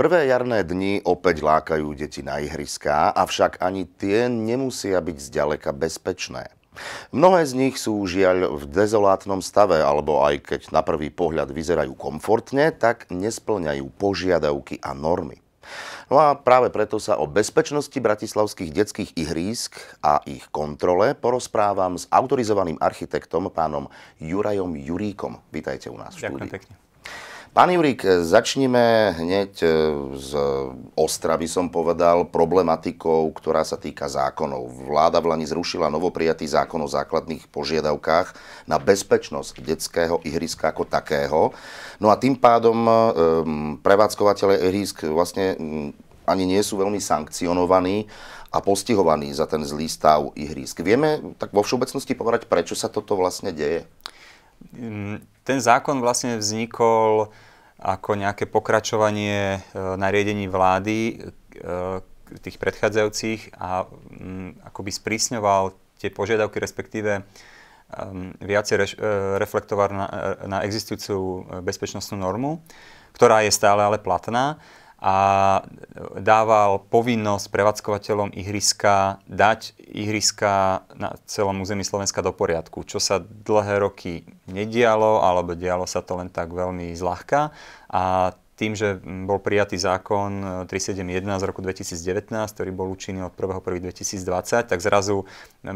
Prvé jarné dni opäť lákajú deti na ihriská, avšak ani tie nemusia byť zďaleka bezpečné. Mnohé z nich sú žiaľ v dezolátnom stave, alebo aj keď na prvý pohľad vyzerajú komfortne, tak nesplňajú požiadavky a normy. No a práve preto sa o bezpečnosti bratislavských detských ihrísk a ich kontrole porozprávam s autorizovaným architektom pánom Jurajom Juríkom. Vítajte u nás v štúdii. Ďakujem pekne. Pán Jurík, začneme hneď e, z ostra, by som povedal, problematikou, ktorá sa týka zákonov. Vláda v Lani zrušila novoprijatý zákon o základných požiadavkách na bezpečnosť detského ihriska ako takého. No a tým pádom e, prevádzkovateľe ihrisk vlastne ani nie sú veľmi sankcionovaní a postihovaní za ten zlý stav ihrisk. Vieme tak vo všeobecnosti povedať, prečo sa toto vlastne deje? Ten zákon vlastne vznikol ako nejaké pokračovanie e, nariadení vlády e, tých predchádzajúcich a mm, akoby sprísňoval tie požiadavky, respektíve e, viacej reš, reflektoval na, na existujúcu bezpečnostnú normu, ktorá je stále ale platná a dával povinnosť prevádzkovateľom ihriska dať ihriska na celom území Slovenska do poriadku, čo sa dlhé roky nedialo, alebo dialo sa to len tak veľmi zľahka. A tým, že bol prijatý zákon 371 e, z roku 2019, ktorý bol účinný od 1.1.2020, tak zrazu e,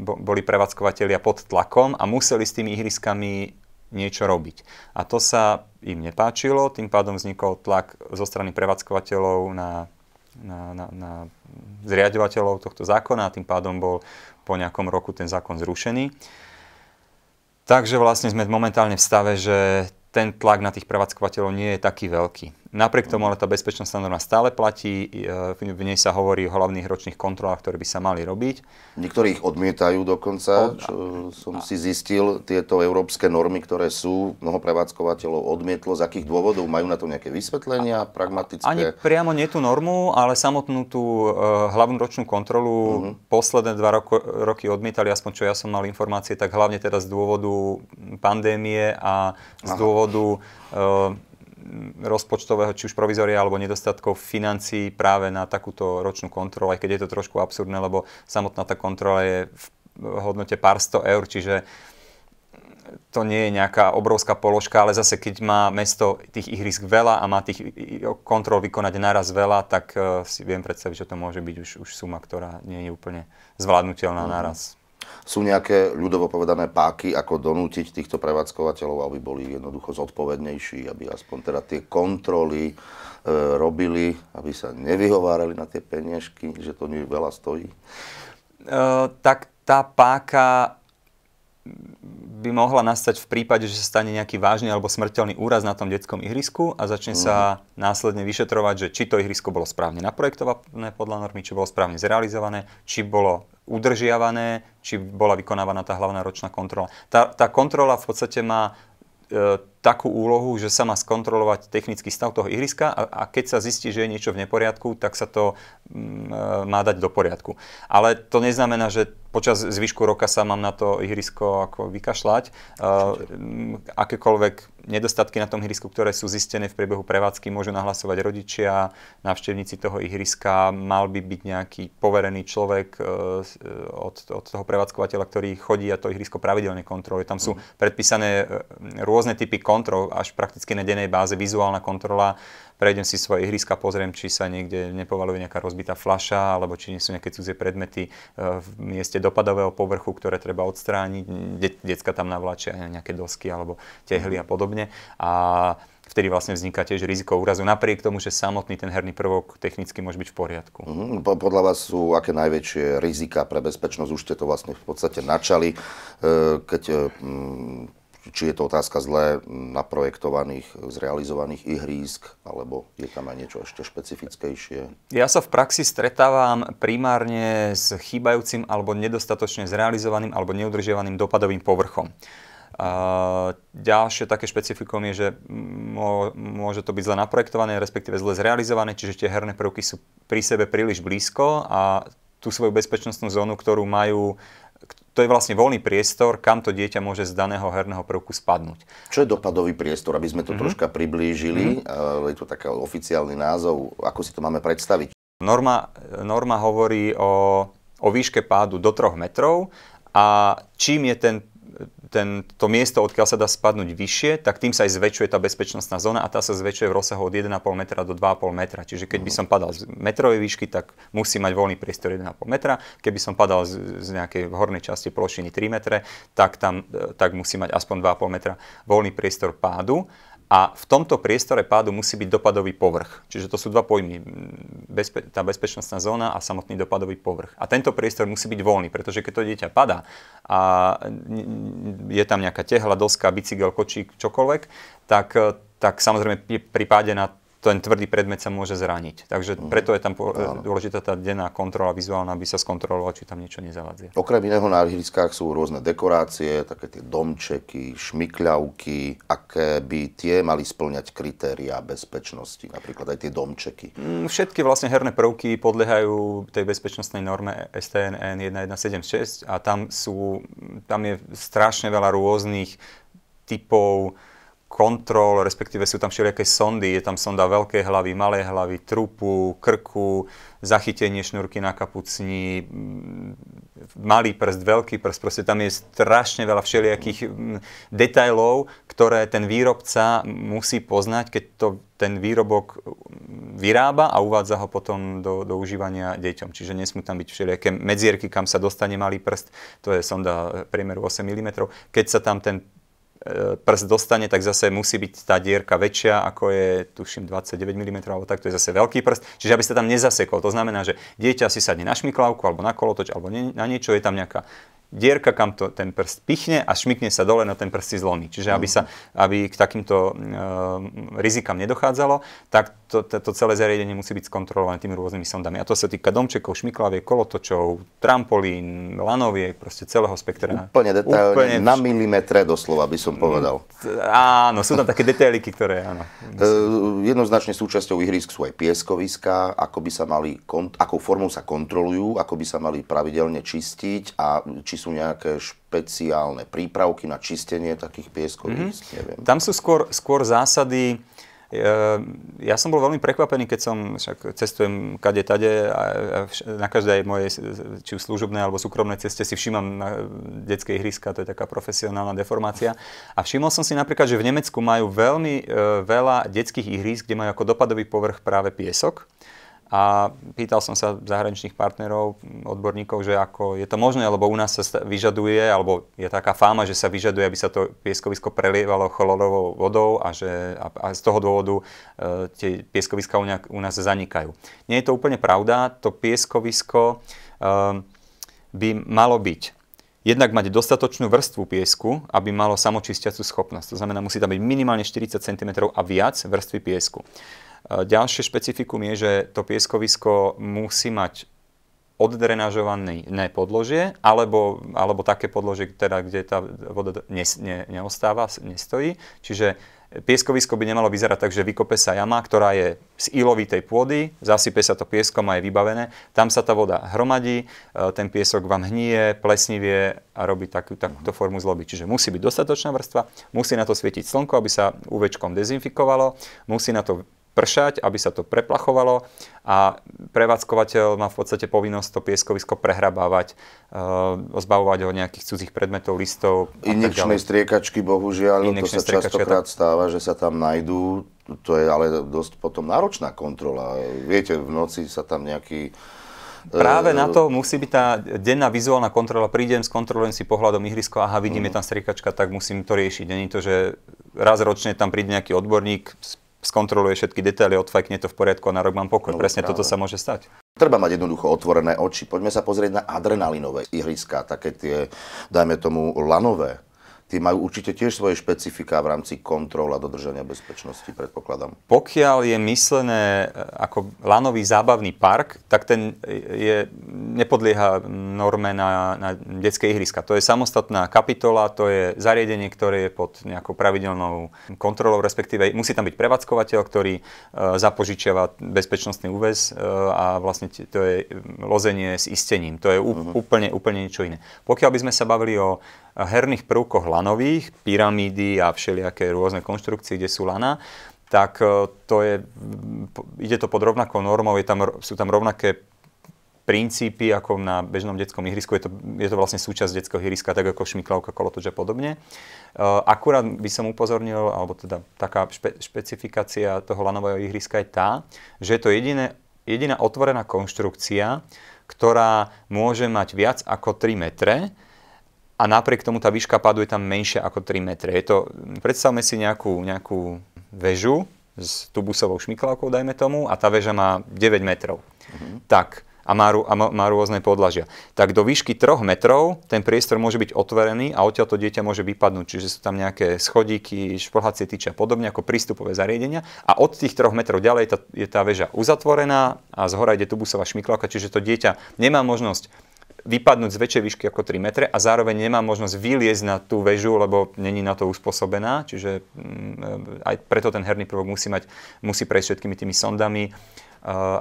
boli prevádzkovateľia pod tlakom a museli s tými ihriskami niečo robiť. A to sa im nepáčilo, tým pádom vznikol tlak zo strany prevádzkovateľov na, na, na, na zriadovateľov tohto zákona a tým pádom bol po nejakom roku ten zákon zrušený. Takže vlastne sme momentálne v stave, že ten tlak na tých prevádzkovateľov nie je taký veľký. Napriek tomu, ale tá bezpečnostná norma stále platí, e, v nej sa hovorí o hlavných ročných kontrolách, ktoré by sa mali robiť. Niektorí ich odmietajú dokonca, čo som si zistil, tieto európske normy, ktoré sú, mnoho prevádzkovateľov odmietlo, z akých dôvodov, majú na to nejaké vysvetlenia, pragmatické? Ani priamo nie tú normu, ale samotnú tú e, hlavnú ročnú kontrolu uh-huh. posledné dva roko, roky odmietali, aspoň čo ja som mal informácie, tak hlavne teda z dôvodu pandémie a z Aha. dôvodu e, rozpočtového, či už provizoria, alebo nedostatkov financií práve na takúto ročnú kontrolu, aj keď je to trošku absurdné, lebo samotná tá kontrola je v hodnote pár sto eur, čiže to nie je nejaká obrovská položka, ale zase keď má mesto tých ihrisk veľa a má tých kontrol vykonať naraz veľa, tak eh, si viem predstaviť, že to môže byť už, už suma, ktorá nie je úplne zvládnutelná mm-hmm. naraz. Sú nejaké ľudovo povedané páky, ako donútiť týchto prevádzkovateľov, aby boli jednoducho zodpovednejší, aby aspoň teda tie kontroly e, robili, aby sa nevyhovárali na tie peniažky, že to nie veľa stojí? E, tak tá páka by mohla nastať v prípade, že sa stane nejaký vážny alebo smrteľný úraz na tom detskom ihrisku a začne mm. sa mhm. následne vyšetrovať, že či to ihrisko bolo správne naprojektované podľa normy, či bolo správne zrealizované, či bolo udržiavané, či bola vykonávaná tá hlavná ročná kontrola. Tá, tá kontrola v podstate má e, takú úlohu, že sa má skontrolovať technický stav toho ihriska a, a keď sa zistí, že je niečo v neporiadku, tak sa to mm, e, má dať do poriadku. Ale to neznamená, že počas zvyšku roka sa mám na to ihrisko ako vykašľať. Uh, akékoľvek nedostatky na tom ihrisku, ktoré sú zistené v priebehu prevádzky, môžu nahlasovať rodičia, návštevníci toho ihriska, mal by byť nejaký poverený človek uh, od, od toho prevádzkovateľa, ktorý chodí a to ihrisko pravidelne kontroluje. Tam sú mhm. predpísané rôzne typy kontrol, kontrol až prakticky na dennej báze, vizuálna kontrola, prejdem si svoje ihriska, pozriem, či sa niekde nepovaluje nejaká rozbitá flaša, alebo či nie sú nejaké cudzie predmety e, v mieste dopadového povrchu, ktoré treba odstrániť, De- decka tam navláčia nejaké dosky alebo tehly a podobne. A vtedy vlastne vzniká tiež riziko úrazu, napriek tomu, že samotný ten herný prvok technicky môže byť v poriadku. Mm-hmm. Podľa vás sú aké najväčšie rizika pre bezpečnosť? Už ste to vlastne v podstate načali, e, keď e, či je to otázka zle naprojektovaných, zrealizovaných ihrísk, alebo je tam aj niečo ešte špecifickejšie? Ja sa v praxi stretávam primárne s chýbajúcim alebo nedostatočne zrealizovaným alebo neudržiavaným dopadovým povrchom. A ďalšie také špecifikum je, že môže to byť zle naprojektované, respektíve zle zrealizované, čiže tie herné prvky sú pri sebe príliš blízko a tú svoju bezpečnostnú zónu, ktorú majú to je vlastne voľný priestor, kam to dieťa môže z daného herného prvku spadnúť. Čo je dopadový priestor, aby sme to mm-hmm. troška priblížili? Mm-hmm. Je to taký oficiálny názov, ako si to máme predstaviť? Norma, norma hovorí o, o výške pádu do 3 metrov a čím je ten ten, to miesto, odkiaľ sa dá spadnúť vyššie, tak tým sa aj zväčšuje tá bezpečnostná zóna a tá sa zväčšuje v rozsahu od 1,5 metra do 2,5 metra. Čiže keď by mhm. som padal z metrovej výšky, tak musí mať voľný priestor 1,5 metra. Keby som padal z, z nejakej hornej časti plošiny 3 metre, tak tam e, tak musí mať aspoň 2,5 metra voľný priestor pádu. A v tomto priestore pádu musí byť dopadový povrch. Čiže to sú dva pojmy. Bezpe- tá bezpečnostná zóna a samotný dopadový povrch. A tento priestor musí byť voľný, pretože keď to dieťa padá a je tam nejaká tehla, doska, bicykel, kočík, čokoľvek, tak, tak samozrejme pri páde na ten tvrdý predmet sa môže zraniť. Takže mm. preto je tam po, dôležitá tá denná kontrola vizuálna, aby sa skontrolovalo, či tam niečo nezavadzie. Okrem iného na ihriskách sú rôzne dekorácie, také tie domčeky, šmykľavky, aké by tie mali splňať kritériá bezpečnosti, napríklad aj tie domčeky. Mm, všetky vlastne herné prvky podliehajú tej bezpečnostnej norme STN 1176 a tam sú, tam je strašne veľa rôznych typov kontrol, respektíve sú tam všelijaké sondy, je tam sonda veľkej hlavy, malé hlavy, trupu, krku, zachytenie šnúrky na kapucni, malý prst, veľký prst, proste tam je strašne veľa všelijakých detajlov, ktoré ten výrobca musí poznať, keď to ten výrobok vyrába a uvádza ho potom do, do užívania deťom. Čiže nesmú tam byť všelijaké medzierky, kam sa dostane malý prst, to je sonda priemeru 8 mm. Keď sa tam ten E, prst dostane, tak zase musí byť tá dierka väčšia, ako je, tuším, 29 mm, alebo tak, to je zase veľký prst, čiže aby sa tam nezasekol. To znamená, že dieťa si sadne na šmiklavku, alebo na kolotoč, alebo na niečo, je tam nejaká dierka, kam to, ten prst pichne a šmikne sa dole, no ten prst si zlomí. Čiže aby, sa, aby k takýmto e, rizikám nedochádzalo, tak to, to, to celé zariadenie musí byť skontrolované tými rôznymi sondami. A to sa týka domčekov, šmiklaviek, kolotočov, trampolín, lanoviek, proste celého spektra. Úplne detailne, úplne... na milimetre doslova by som povedal. Mm, áno, sú tam také detailiky, ktoré áno. E, jednoznačne súčasťou ihrisk sú aj pieskoviska, ako by sa mali, akou formou sa kontrolujú, ako by sa mali pravidelne čistiť a či sú nejaké špeciálne prípravky na čistenie takých pieskových, Mm-hmm. Neviem. Tam sú skôr, skôr zásady, e, ja som bol veľmi prekvapený, keď som, však cestujem kade tade a na každej mojej, či už služobnej alebo súkromnej ceste si všímam na e, detské ihriska, to je taká profesionálna deformácia. A všimol som si napríklad, že v Nemecku majú veľmi e, veľa detských ihrísk, kde majú ako dopadový povrch práve piesok. A pýtal som sa zahraničných partnerov, odborníkov, že ako je to možné, lebo u nás sa vyžaduje, alebo je taká fáma, že sa vyžaduje, aby sa to pieskovisko prelievalo chlorovou vodou a, že, a, a z toho dôvodu e, tie pieskoviska u, nejak, u nás zanikajú. Nie je to úplne pravda, to pieskovisko e, by malo byť jednak mať dostatočnú vrstvu piesku, aby malo samočistiacu schopnosť. To znamená, musí tam byť minimálne 40 cm a viac vrstvy piesku. Ďalšie špecifikum je, že to pieskovisko musí mať oddrenažované podložie, alebo, alebo také podložie, teda, kde tá voda ne, ne, neostáva, nestojí. Čiže pieskovisko by nemalo vyzerať tak, že vykope sa jama, ktorá je z ilovitej pôdy, zasype sa to pieskom a je vybavené. Tam sa tá voda hromadí, e, ten piesok vám hnie, plesnivie a robí takú, takúto mhm. formu zloby. Čiže musí byť dostatočná vrstva, musí na to svietiť slnko, aby sa UVčkom dezinfikovalo, musí na to pršať, aby sa to preplachovalo a prevádzkovateľ má v podstate povinnosť to pieskovisko prehrabávať, e, zbavovať ho nejakých cudzích predmetov, listov. Inekčnej striekačky bohužiaľ, Inekčné to sa častokrát to... stáva, že sa tam najdú, to je ale dosť potom náročná kontrola. Viete, v noci sa tam nejaký e, Práve na to musí byť tá denná vizuálna kontrola. Prídem, skontrolujem si pohľadom ihrisko, aha, vidím, mm. je mhm. tam striekačka, tak musím to riešiť. Není to, že raz ročne tam príde nejaký odborník, skontroluje všetky detaily, odfajkne to v poriadku a na rok mám pokoj. No, Presne práve. toto sa môže stať. Treba mať jednoducho otvorené oči. Poďme sa pozrieť na adrenalinové ihriska, také tie, dajme tomu, lanové Tí majú určite tiež svoje špecifika v rámci kontrola dodržania bezpečnosti, predpokladám. Pokiaľ je myslené e, ako lanový zábavný park, tak ten je, nepodlieha norme na, na detské ihriska. To je samostatná kapitola, to je zariadenie, ktoré je pod nejakou pravidelnou kontrolou, respektíve musí tam byť prevádzkovateľ, ktorý e, zapožičiava bezpečnostný úvez e, a vlastne to je lozenie s istením. To je mhm. úplne, úplne niečo iné. Pokiaľ by sme sa bavili o herných prvkoch lanových, pyramídy a všelijaké rôzne konštrukcie, kde sú lana, tak e, to je, ide to pod rovnakou normou, je tam, sú tam rovnaké princípy ako na bežnom detskom ihrisku. Je to, je to vlastne súčasť detského ihriska, tak ako šmiklavka, kolotoč a podobne. E, akurát by som upozornil, alebo teda taká špe, špecifikácia toho lanového ihriska je tá, že je to jediné, jediná otvorená konštrukcia, ktorá môže mať viac ako 3 metre a napriek tomu tá výška pádu je tam menšia ako 3 metre. Je to, predstavme si nejakú, nejakú väžu s tubusovou šmiklavkou, dajme tomu, a tá väža má 9 metrov. Mm-hmm. Tak, a má, a má rôzne podlažia. Tak do výšky 3 metrov ten priestor môže byť otvorený a odtiaľ to dieťa môže vypadnúť. Čiže sú tam nejaké schodíky, šplhacie tyče a podobne ako prístupové zariadenia. A od tých 3 metrov ďalej tá, je tá väža uzatvorená a zhora ide tubusová šmiklavka, čiže to dieťa nemá možnosť vypadnúť z väčšej výšky ako 3 metre a zároveň nemá možnosť vyliezť na tú väžu, lebo není na to uspôsobená. Čiže mm, e, aj preto ten herný prvok musí, mať, musí prejsť všetkými tými sondami,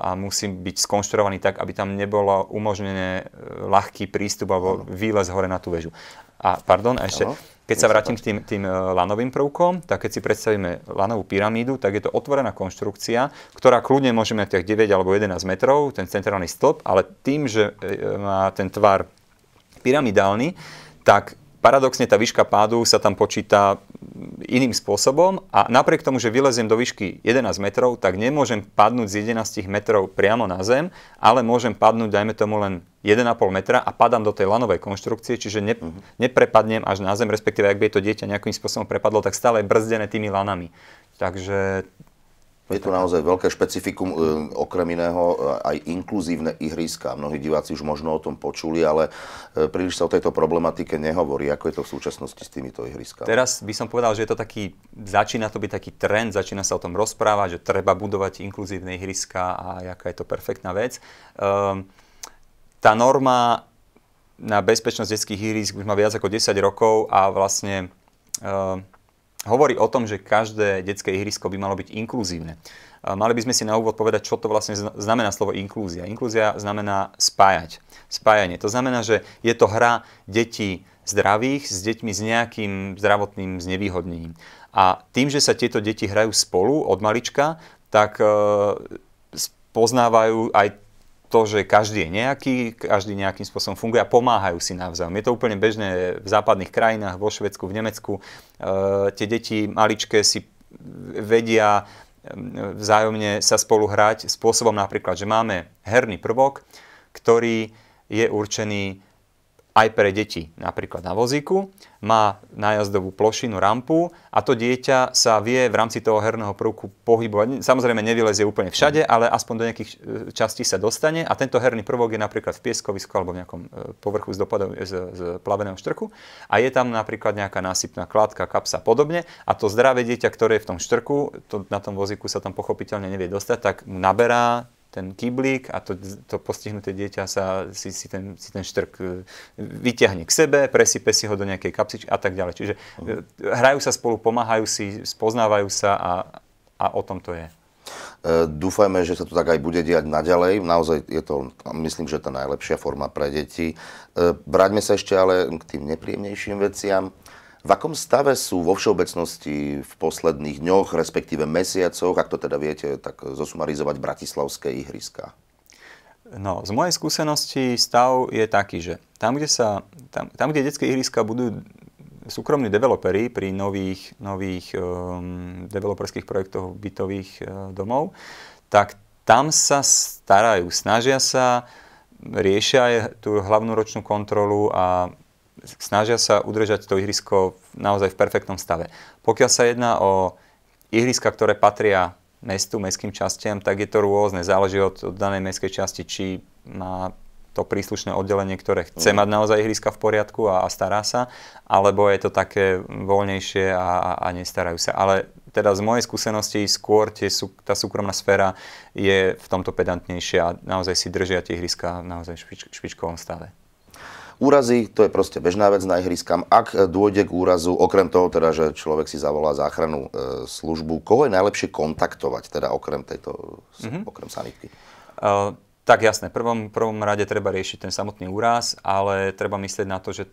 a musí byť skonštruovaný tak, aby tam nebolo umožnené e, ľahký prístup alebo výlez hore na tú väžu. A pardon, a ešte, keď sa vrátim k tým, tým e, lanovým prvkom, tak keď si predstavíme lanovú pyramídu, tak je to otvorená konštrukcia, ktorá kľudne môže mať tých 9 alebo 11 metrov, ten centrálny stĺp, ale tým, že e, má ten tvar pyramidálny, tak paradoxne tá výška pádu sa tam počíta iným spôsobom a napriek tomu, že vyleziem do výšky 11 metrov, tak nemôžem padnúť z 11 metrov priamo na zem, ale môžem padnúť, dajme tomu len 1,5 metra a padám do tej lanovej konštrukcie, čiže ne, mhm. neprepadnem až na zem, respektíve ak by to dieťa nejakým spôsobom prepadlo, tak stále je brzdené tými lanami. Takže je to naozaj veľké špecifikum, e, okrem iného e, aj inkluzívne ihriska. Mnohí diváci už možno o tom počuli, ale e, príliš sa o tejto problematike nehovorí. Ako je to v súčasnosti s týmito ihriskami? Teraz by som povedal, že je to taký, začína to byť taký trend, začína sa o tom rozprávať, že treba budovať inkluzívne ihriska a aká je to perfektná vec. Ehm, tá norma na bezpečnosť detských ihrisk už má viac ako 10 rokov a vlastne ehm, hovorí o tom, že každé detské ihrisko by malo byť inkluzívne. Mali by sme si na úvod povedať, čo to vlastne znamená slovo inklúzia. Inklúzia znamená spájať, spájanie. To znamená, že je to hra detí zdravých s deťmi s nejakým zdravotným znevýhodnením. A tým, že sa tieto deti hrajú spolu od malička, tak e, poznávajú aj to, že každý je nejaký, každý nejakým spôsobom funguje a pomáhajú si navzájom. Je to úplne bežné v západných krajinách, vo Švedsku, v Nemecku. E, tie deti maličké si vedia e, vzájomne sa spolu hrať spôsobom napríklad, že máme herný prvok, ktorý je určený aj pre deti, napríklad na vozíku, má nájazdovú plošinu, rampu a to dieťa sa vie v rámci toho herného prvku pohybovať. Samozrejme nevylezie úplne všade, ale aspoň do nejakých e, častí sa dostane a tento herný prvok je napríklad v pieskovisku alebo v nejakom e, povrchu z, dopadov, e, z, z plaveného štrku a je tam napríklad nejaká násypná kladka, kapsa a podobne a to zdravé dieťa, ktoré je v tom štrku, to na tom vozíku sa tam pochopiteľne nevie dostať, tak mu naberá ten kyblík a to, to postihnuté dieťa sa, si, si, ten, si ten štrk e, vyťahne k sebe, presype si ho do nejakej kapsičky a tak ďalej. Čiže e, hrajú sa spolu, pomáhajú si, spoznávajú sa a, a o tom to je. E, dúfajme, že sa to tak aj bude diať naďalej. Naozaj je to, myslím, že tá najlepšia forma pre deti. Vráťme sa ešte ale k tým nepríjemnejším veciam. V akom stave sú vo všeobecnosti v posledných dňoch, respektíve mesiacoch, ak to teda viete, tak zosumarizovať bratislavské ihriska? No, z mojej skúsenosti stav je taký, že tam, kde, sa, tam, tam, kde detské ihriska budú súkromní developery pri nových, nových um, developerských projektoch bytových uh, domov, tak tam sa starajú, snažia sa, riešia tú hlavnú ročnú kontrolu a snažia sa udržať to ihrisko naozaj v perfektnom stave. Pokiaľ sa jedná o ihriska, ktoré patria mestu, mestským častiam, tak je to rôzne. Záleží od, od danej mestskej časti, či má to príslušné oddelenie, ktoré chce mm. mať naozaj ihriska v poriadku a, a stará sa, alebo je to také voľnejšie a, a, a nestarajú sa. Ale teda z mojej skúsenosti skôr tie, tá súkromná sféra je v tomto pedantnejšia a naozaj si držia tie ihriska naozaj v špič, špičkovom stave. Úrazy, to je proste bežná vec na ihriskám. Ak dôjde k úrazu, okrem toho teda, že človek si zavolá záchranu e, službu, koho je najlepšie kontaktovať, teda okrem tejto, mm-hmm. okrem sanitky? Uh, tak jasné, v prvom, prvom rade treba riešiť ten samotný úraz, ale treba myslieť na to, že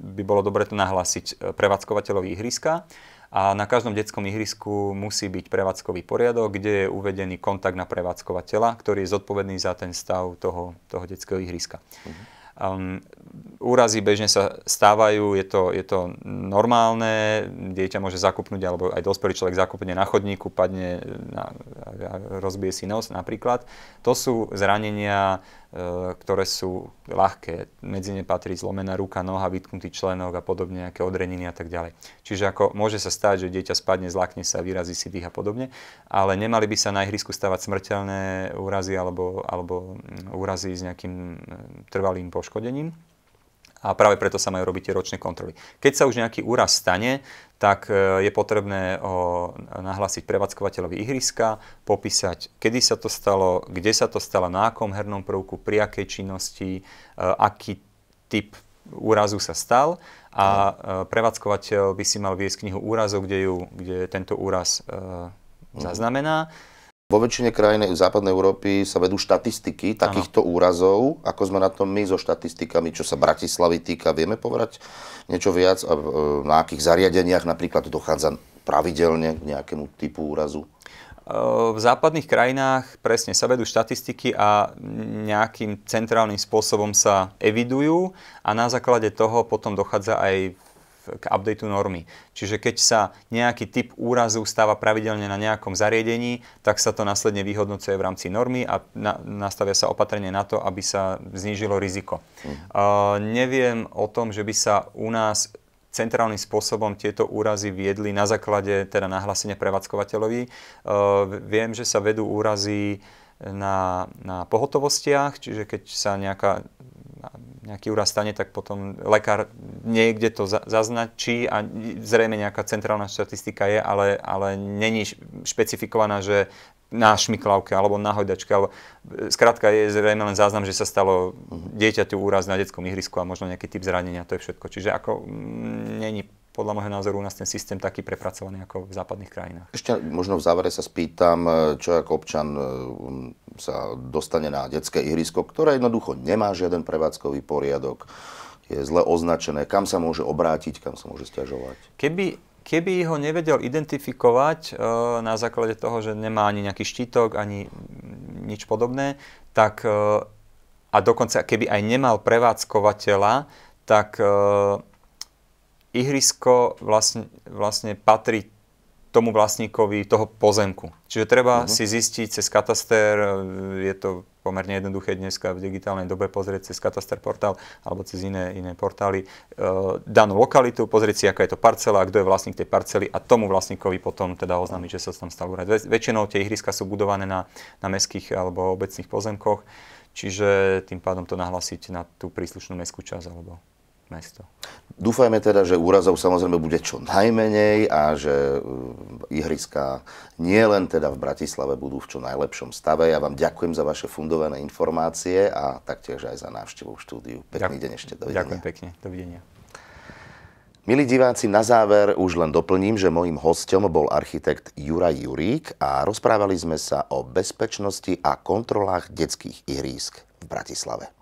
by bolo dobre to nahlásiť e, prevádzkovateľovi ihriska. A na každom detskom ihrisku musí byť prevádzkový poriadok, kde je uvedený kontakt na prevádzkovateľa, ktorý je zodpovedný za ten stav toho, toho detského ihriska. Uh-huh. Um, úrazy bežne sa stávajú, je to, je to normálne, dieťa môže zakupnúť, alebo aj dospelý človek zakupne na chodníku, padne, na, rozbije si nos napríklad. To sú zranenia E, ktoré sú ľahké. Medzi ne patrí zlomená ruka, noha, vytknutý členok a podobne, nejaké odreniny a tak ďalej. Čiže ako môže sa stať, že dieťa spadne, zlakne sa, vyrazí si dých a podobne, ale nemali by sa na ihrisku stavať smrteľné úrazy alebo, alebo úrazy s nejakým e, trvalým poškodením a práve preto sa majú robiť tie ročné kontroly. Keď sa už nejaký úraz stane, tak e, je potrebné ho nahlásiť prevádzkovateľovi ihriska, popísať, kedy sa to stalo, kde sa to stalo, na akom hernom prvku, pri akej činnosti, e, aký typ úrazu sa stal a e, prevádzkovateľ by si mal viesť knihu úrazov, kde, ju, kde tento úraz zaznamená vo väčšine krajín v západnej Európy sa vedú štatistiky takýchto ano. úrazov, ako sme na tom my so štatistikami, čo sa Bratislavy týka. Vieme povedať niečo viac? A e, na akých zariadeniach napríklad dochádza pravidelne k nejakému typu úrazu? E, v západných krajinách presne sa vedú štatistiky a nejakým centrálnym spôsobom sa evidujú a na základe toho potom dochádza aj v k updateu normy. Čiže keď sa nejaký typ úrazu stáva pravidelne na nejakom zariadení, tak sa to následne vyhodnocuje v rámci normy a na, nastavia sa opatrenie na to, aby sa znížilo riziko. Mm. Uh, neviem o tom, že by sa u nás centrálnym spôsobom tieto úrazy viedli na základe teda nahlásenia prevádzkovateľovi. Uh, viem, že sa vedú úrazy na, na pohotovostiach, čiže keď sa nejaká nejaký úraz stane, tak potom lekár niekde to zaznačí a zrejme nejaká centrálna štatistika je, ale, ale není špecifikovaná, že na šmiklavke alebo na hojdačke. Alebo, skrátka je zrejme len záznam, že sa stalo mhm. dieťaťu úraz na detskom ihrisku a možno nejaký typ zranenia, to je všetko. Čiže ako není podľa môjho názoru u nás ten systém taký prepracovaný ako v západných krajinách. Ešte možno v závere sa spýtam, e, čo ako občan e, um, sa dostane na detské ihrisko, ktoré jednoducho nemá žiaden prevádzkový poriadok, je zle označené, kam sa môže obrátiť, kam sa môže stiažovať. Keby keby ho nevedel identifikovať e, na základe toho, že nemá ani nejaký štítok, ani nič podobné, tak e, a dokonca keby aj nemal prevádzkovateľa, tak e, ihrisko vlastne, vlastne patrí tomu vlastníkovi toho pozemku. Čiže treba uh-huh. si zistiť cez katastér, e, je to pomerne jednoduché dneska v digitálnej dobe pozrieť cez kataster portál alebo cez iné, iné portály e, danú lokalitu, pozrieť si, aká je to parcela, kto je vlastník tej parcely a tomu vlastníkovi potom teda oznámiť, že sa tam stal úrad. väčšinou tie ihriska sú budované na, na mestských alebo obecných pozemkoch, čiže tým pádom to nahlasiť na tú príslušnú mestskú časť alebo mesto. Dúfajme teda, že úrazov samozrejme bude čo najmenej a že e, ihriska nie len teda v Bratislave budú v čo najlepšom stave. Ja vám ďakujem za vaše fundované informácie a taktiež aj za návštevu v štúdiu. Pekný Ďakujem. deň ešte, dovidenia. Ďakujem pekne, dovidenia. Milí diváci, na záver už len doplním, že mojím hostom bol architekt Juraj Jurík a rozprávali sme sa o bezpečnosti a kontrolách detských ihrísk v Bratislave.